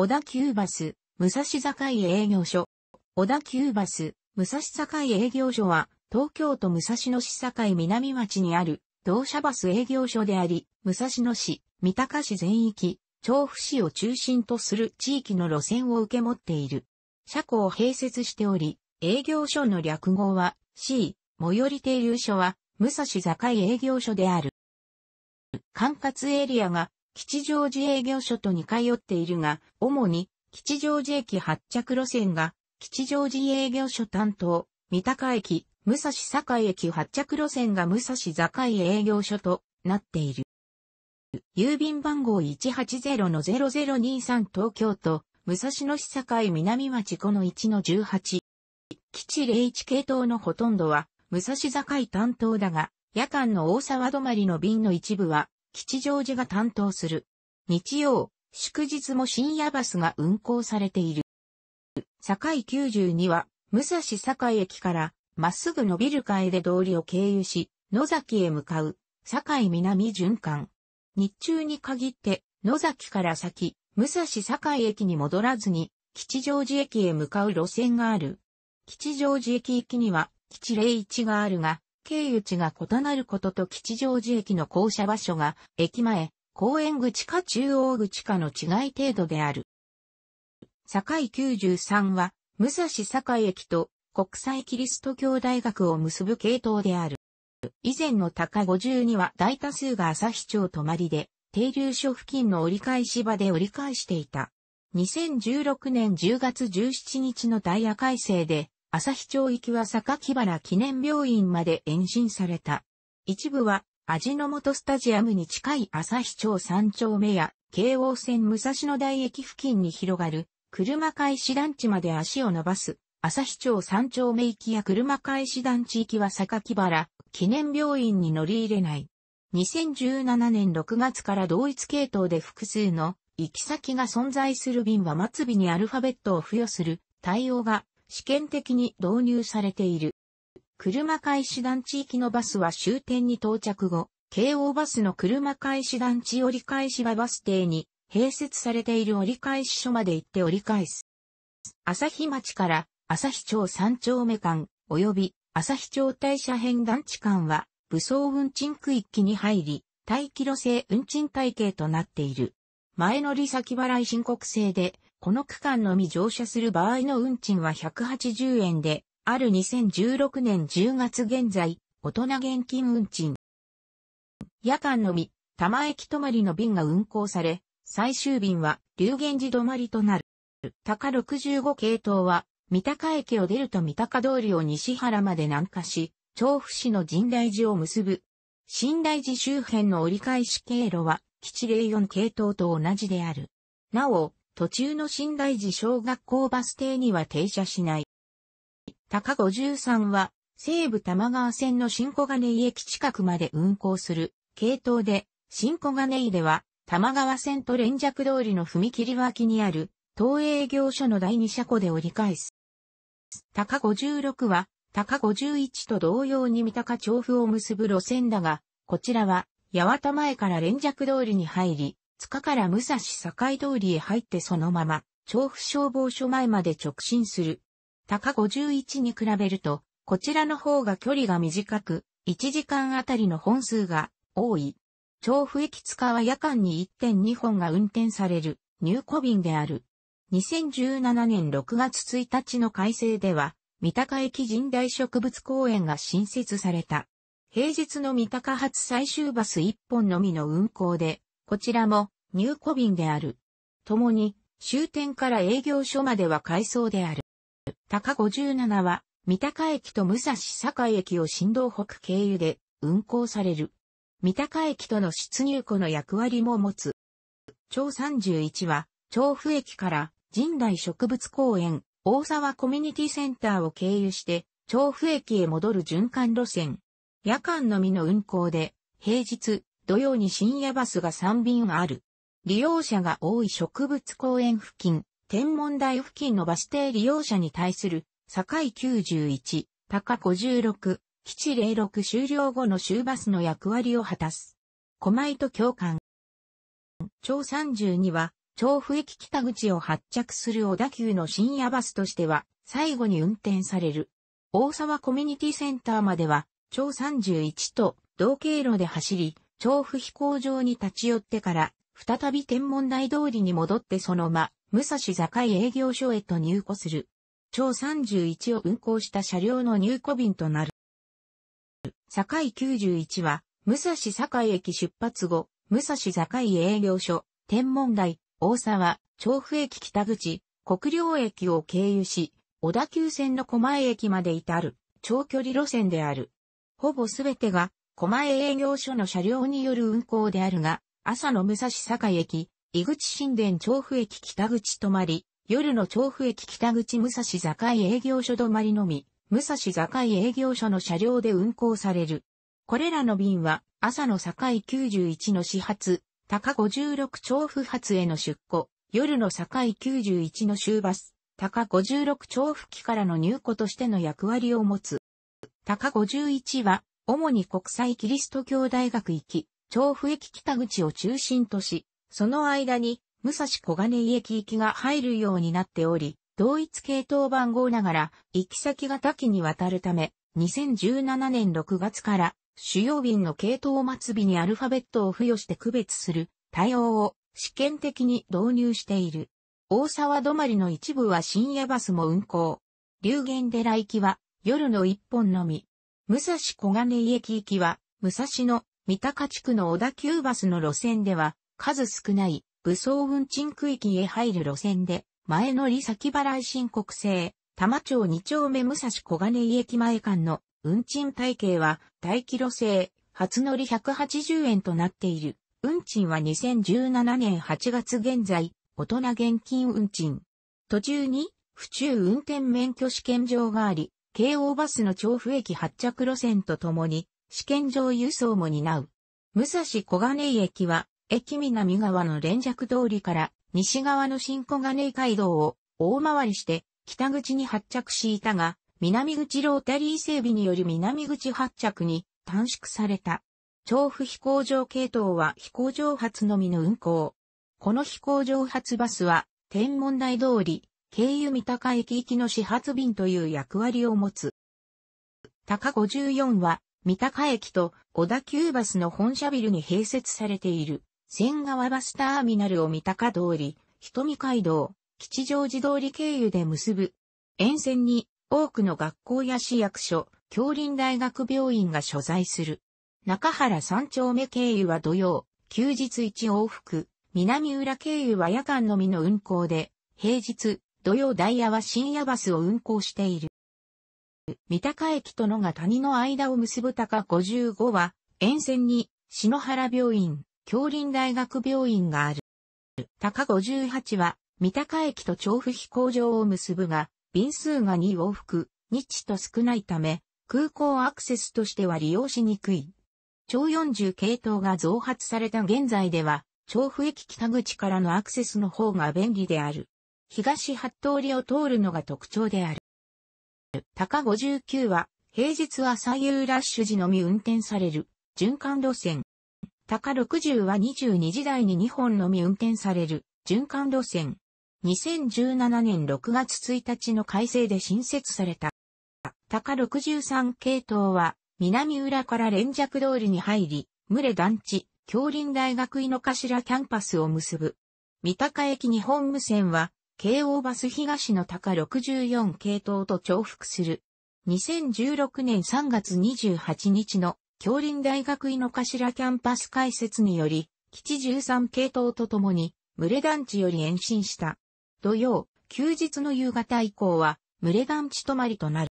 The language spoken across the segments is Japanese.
小田急バス、武蔵境営業所。小田急バス、武蔵境営業所は、東京都武蔵野市境南町にある、同社バス営業所であり、武蔵野市、三鷹市全域、調布市を中心とする地域の路線を受け持っている。車庫を併設しており、営業所の略語は C、最寄り停留所は武蔵境営業所である。管轄エリアが吉祥寺営業所と似通っているが、主に吉祥寺駅発着路線が吉祥寺営業所担当、三鷹駅、武蔵境駅発着路線が武蔵境営業所となっている。郵便番号180-0023東京都、武蔵野市境南町この1の18。基地01系統のほとんどは、武蔵境担当だが、夜間の大沢止まりの便の一部は、吉祥寺が担当する。日曜、祝日も深夜バスが運行されている。境92は、武蔵堺駅から、まっすぐ伸びる階で通りを経由し、野崎へ向かう、堺南循環。日中に限って、野崎から先、武蔵堺駅に戻らずに、吉祥寺駅へ向かう路線がある。吉祥寺駅行きには、吉霊一があるが、経由地が異なることと吉祥寺駅の降車場所が、駅前、公園口か中央口かの違い程度である。境93は、武蔵境駅と国際キリスト教大学を結ぶ系統である。以前の高52は大多数が朝日町泊まりで、停留所付近の折り返し場で折り返していた。2016年10月17日のダイヤ改正で、朝日町行きは木原記念病院まで延伸された。一部は、味の素スタジアムに近い朝日町三丁目や、京王線武蔵野台駅付近に広がる、車返し団地まで足を伸ばす、朝日町三丁目行きや車返し団地行きは木原記念病院に乗り入れない。2017年6月から同一系統で複数の行き先が存在する便は末尾にアルファベットを付与する対応が試験的に導入されている。車開始団地域のバスは終点に到着後、京王バスの車開始団地折り返しはバス停に併設されている折り返し所まで行って折り返す。朝日町から朝日町三丁目間及び朝日町大社編団地間は武装運賃区域に入り、待機路制運賃体系となっている。前乗り先払い申告制で、この区間のみ乗車する場合の運賃は180円で、ある2016年10月現在、大人現金運賃。夜間のみ、玉駅止まりの便が運行され、最終便は、流源寺止まりとなる。高65系統は、三鷹駅を出ると三鷹通りを西原まで南下し、調布市の神代寺を結ぶ。神代寺周辺の折り返し経路は、吉霊4系統と同じである。なお、途中の新大寺小学校バス停には停車しない。高53は、西武玉川線の新小金井駅近くまで運行する、系統で、新小金井では、玉川線と連弱通りの踏切脇にある、東営業所の第二車庫で折り返す。高56は、高51と同様に三鷹調布を結ぶ路線だが、こちらは、八幡前から連弱通りに入り、塚から武蔵境通りへ入ってそのまま、調布消防署前まで直進する。高51に比べると、こちらの方が距離が短く、1時間あたりの本数が多い。調布駅塚は夜間に1.2本が運転される入庫便である。2017年6月1日の改正では、三鷹駅神代植物公園が新設された。平日の三鷹発最終バス1本のみの運行で、こちらも入庫便である。共に終点から営業所までは改装である。高57は三鷹駅と武蔵境駅を新道北経由で運行される。三鷹駅との出入庫の役割も持つ。超31は調布駅から神代植物公園、大沢コミュニティセンターを経由して、調布駅へ戻る循環路線。夜間のみの運行で、平日、土曜に深夜バスが3便ある。利用者が多い植物公園付近、天文台付近のバス停利用者に対する、境91、高56、基地06終了後の終バスの役割を果たす。狛江と共感。町32は、調布駅北口を発着する小田急の深夜バスとしては、最後に運転される。大沢コミュニティセンターまでは、町31と同経路で走り、調布飛行場に立ち寄ってから、再び天文台通りに戻ってそのま、武蔵境営業所へと入庫する。超31を運行した車両の入庫便となる。境91は、武蔵境駅出発後、武蔵境営業所、天文台、大沢、調布駅北口、国領駅を経由し、小田急線の狛江駅まで至る、長距離路線である。ほぼすべてが狛江営業所の車両による運行であるが、朝の武蔵坂駅、井口新田調布駅北口止まり、夜の調布駅北口武蔵境営業所止まりのみ、武蔵境営業所の車両で運行される。これらの便は、朝の境91の始発、高56調布発への出庫、夜の境91の終バス、高56調布機からの入庫としての役割を持つ。高51は、主に国際キリスト教大学行き、調布駅北口を中心とし、その間に武蔵小金井駅行きが入るようになっており、同一系統番号ながら行き先が多岐にわたるため、2017年6月から主要便の系統末尾にアルファベットを付与して区別する対応を試験的に導入している。大沢止まりの一部は深夜バスも運行。流言寺行きは夜の一本のみ。武蔵小金井駅行きは、武蔵野、三鷹地区の小田急バスの路線では、数少ない、武装運賃区域へ入る路線で、前乗り先払い申告制、多摩町二丁目武蔵小金井駅前間の運賃体系は、待機路制、初乗り180円となっている。運賃は2017年8月現在、大人現金運賃。途中に、府中運転免許試験場があり、京王バスの調布駅発着路線とともに、試験場輸送も担う。武蔵小金井駅は、駅南側の連着通りから西側の新小金井街道を大回りして北口に発着していたが、南口ロータリー整備により南口発着に短縮された。調布飛行場系統は飛行場発のみの運行。この飛行場発バスは天文台通り、経由三鷹駅行きの始発便という役割を持つ。高54は、三鷹駅と小田急バスの本社ビルに併設されている、千川バスターミナルを三鷹通り、瞳街道、吉祥寺通り経由で結ぶ。沿線に多くの学校や市役所、京林大学病院が所在する。中原三丁目経由は土曜、休日一往復、南浦経由は夜間のみの運行で、平日、土曜ダイヤは深夜バスを運行している。三鷹駅と野が谷の間を結ぶ高55は、沿線に、篠原病院、京林大学病院がある。高58は、三鷹駅と調布飛行場を結ぶが、便数が2往復、日と少ないため、空港アクセスとしては利用しにくい。超40系統が増発された現在では、調布駅北口からのアクセスの方が便利である。東八通りを通るのが特徴である。高59は、平日は左右ラッシュ時のみ運転される、循環路線。高60は22時台に2本のみ運転される、循環路線。2017年6月1日の改正で新設された。高63系統は、南浦から連着通りに入り、群れ団地、京林大学井の頭キャンパスを結ぶ。三鷹駅日本無線は、京王バス東の高64系統と重複する。2016年3月28日の京林大学井の頭キャンパス開設により、基地13系統とともに、群れ団地より延伸した。土曜、休日の夕方以降は、群れ団地泊まりとなる。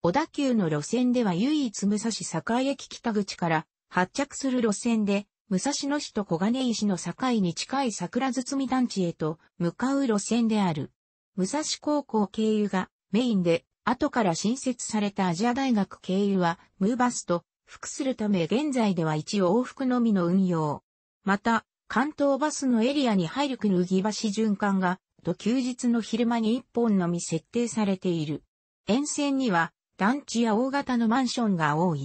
小田急の路線では唯一武蔵境駅北口から発着する路線で、武蔵野市と小金井市の境に近い桜堤団地へと向かう路線である。武蔵高校経由がメインで、後から新設されたアジア大学経由はムーバスと複するため現在では一往復のみの運用。また、関東バスのエリアに入るくぬぎ橋循環が、と休日の昼間に一本のみ設定されている。沿線には団地や大型のマンションが多い。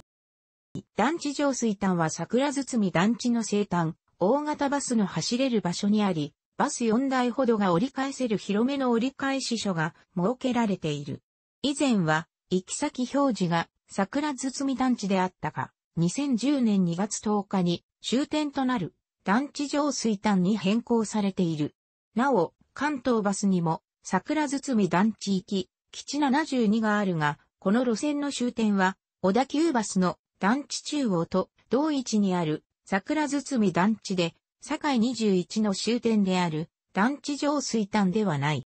団地上水端は桜堤団地の西端、大型バスの走れる場所にあり、バス4台ほどが折り返せる広めの折り返し所が設けられている。以前は、行き先表示が桜堤団地であったが、2010年2月10日に終点となる団地上水端に変更されている。なお、関東バスにも桜堤団地行き、基地72があるが、この路線の終点は小田急バスの団地中央と同一にある桜堤団地で、境21の終点である団地上水端ではない。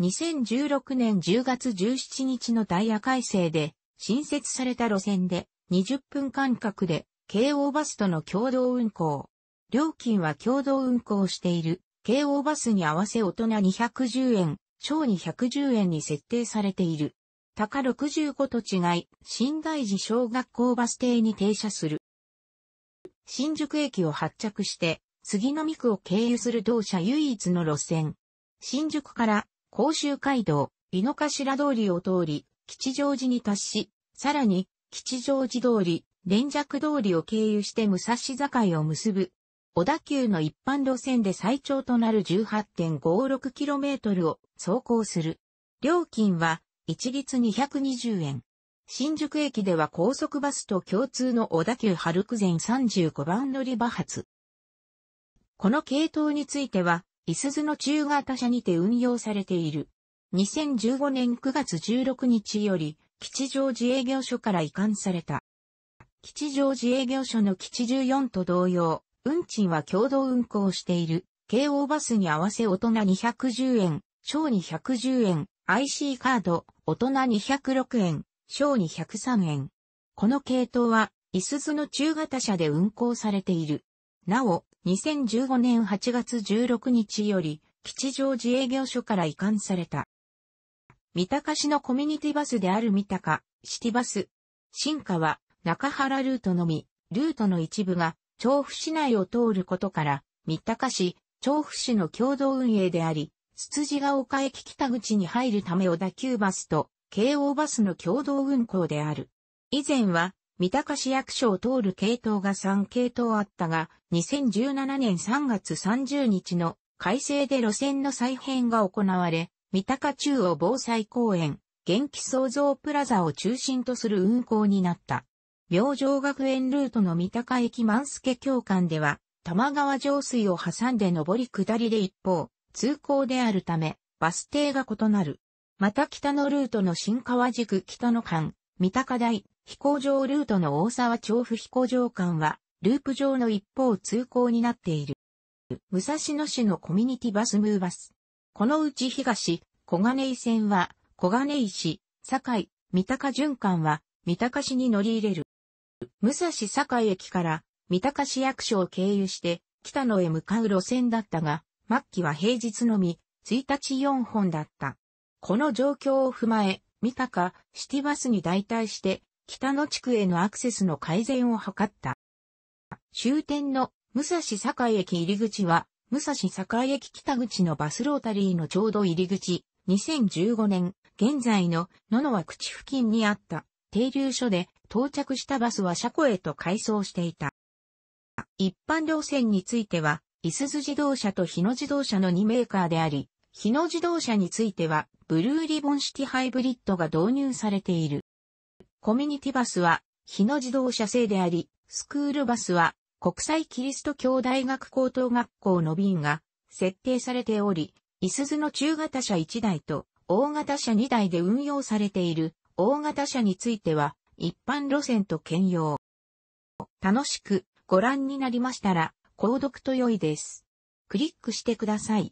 2016年10月17日のダイヤ改正で新設された路線で20分間隔で京王バスとの共同運行。料金は共同運行している京王バスに合わせ大人210円、小210円に設定されている。高65と違い、新大寺小学校バス停に停車する。新宿駅を発着して、杉並区を経由する同社唯一の路線。新宿から甲州街道、井の頭通りを通り、吉祥寺に達し、さらに、吉祥寺通り、連尺通りを経由して武蔵境を結ぶ。小田急の一般路線で最長となる 18.56km を走行する。料金は一律220円。新宿駅では高速バスと共通の小田急春久前35番乗り場発。この系統については、いすずの中型車にて運用されている。2015年9月16日より、吉祥寺営業所から移管された。吉祥寺営業所の吉14と同様、運賃は共同運行している、京王バスに合わせ大人210円、小210円、IC カード、大人206円、小203円。この系統は、いすゞの中型車で運行されている。なお、2015年8月16日より、吉祥寺営業所から移管された。三鷹市のコミュニティバスである三鷹、シティバス。進化は、中原ルートのみ、ルートの一部が、調布市内を通ることから、三鷹市、調布市の共同運営であり、つつじが丘駅北口に入るため小田急バスと京王バスの共同運行である。以前は、三鷹市役所を通る系統が3系統あったが、2017年3月30日の改正で路線の再編が行われ、三鷹中央防災公園、元気創造プラザを中心とする運行になった。明星学園ルートの三鷹駅万助教館では、玉川上水を挟んで上り下りで一方、通行であるため、バス停が異なる。また北のルートの新川宿北の間、三鷹台、飛行場ルートの大沢調布飛行場間は、ループ上の一方通行になっている。武蔵野市のコミュニティバスムーバス。このうち東、小金井線は、小金井市、堺、三鷹循環は、三鷹市に乗り入れる。武蔵堺駅から、三鷹市役所を経由して、北野へ向かう路線だったが、末期は平日のみ、1日4本だった。この状況を踏まえ、三鷹、シティバスに代替して、北の地区へのアクセスの改善を図った。終点の武蔵境駅入り口は、武蔵境駅北口のバスロータリーのちょうど入り口、2015年、現在の野々は口付近にあった停留所で到着したバスは車庫へと改装していた。一般路線については、いすゞ自動車と日野自動車の2メーカーであり、日野自動車については、ブルーリボン式ハイブリッドが導入されている。コミュニティバスは、日野自動車製であり、スクールバスは、国際キリスト教大学高等学校の便が、設定されており、いすずの中型車1台と、大型車2台で運用されている、大型車については、一般路線と兼用。楽しくご覧になりましたら、購読と良いです。クリックしてください。